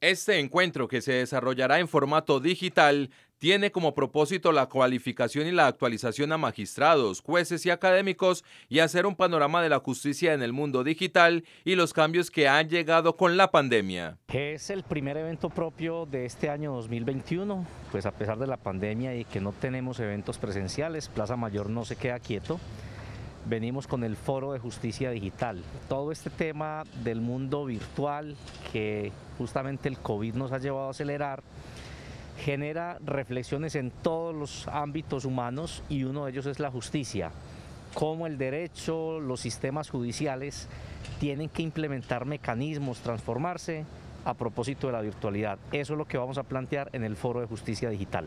Este encuentro, que se desarrollará en formato digital, tiene como propósito la cualificación y la actualización a magistrados, jueces y académicos y hacer un panorama de la justicia en el mundo digital y los cambios que han llegado con la pandemia. Es el primer evento propio de este año 2021, pues a pesar de la pandemia y que no tenemos eventos presenciales, Plaza Mayor no se queda quieto venimos con el Foro de Justicia Digital. Todo este tema del mundo virtual que justamente el COVID nos ha llevado a acelerar, genera reflexiones en todos los ámbitos humanos y uno de ellos es la justicia. Cómo el derecho, los sistemas judiciales tienen que implementar mecanismos, transformarse a propósito de la virtualidad. Eso es lo que vamos a plantear en el Foro de Justicia Digital.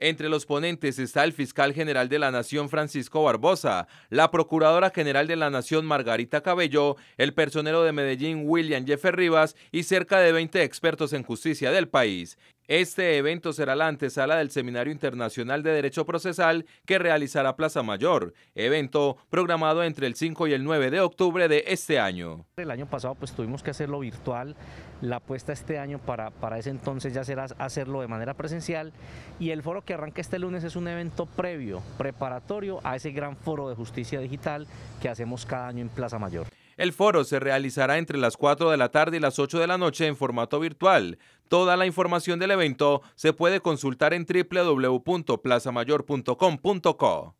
Entre los ponentes está el fiscal general de la Nación Francisco Barbosa, la procuradora general de la Nación Margarita Cabello, el personero de Medellín William Jeffer Rivas y cerca de 20 expertos en justicia del país. Este evento será la antesala del Seminario Internacional de Derecho Procesal que realizará Plaza Mayor, evento programado entre el 5 y el 9 de octubre de este año. El año pasado pues tuvimos que hacerlo virtual, la apuesta este año para, para ese entonces ya será hacerlo de manera presencial y el foro que arranca este lunes es un evento previo, preparatorio a ese gran foro de justicia digital que hacemos cada año en Plaza Mayor. El foro se realizará entre las 4 de la tarde y las 8 de la noche en formato virtual. Toda la información del evento se puede consultar en www.plazamayor.com.co.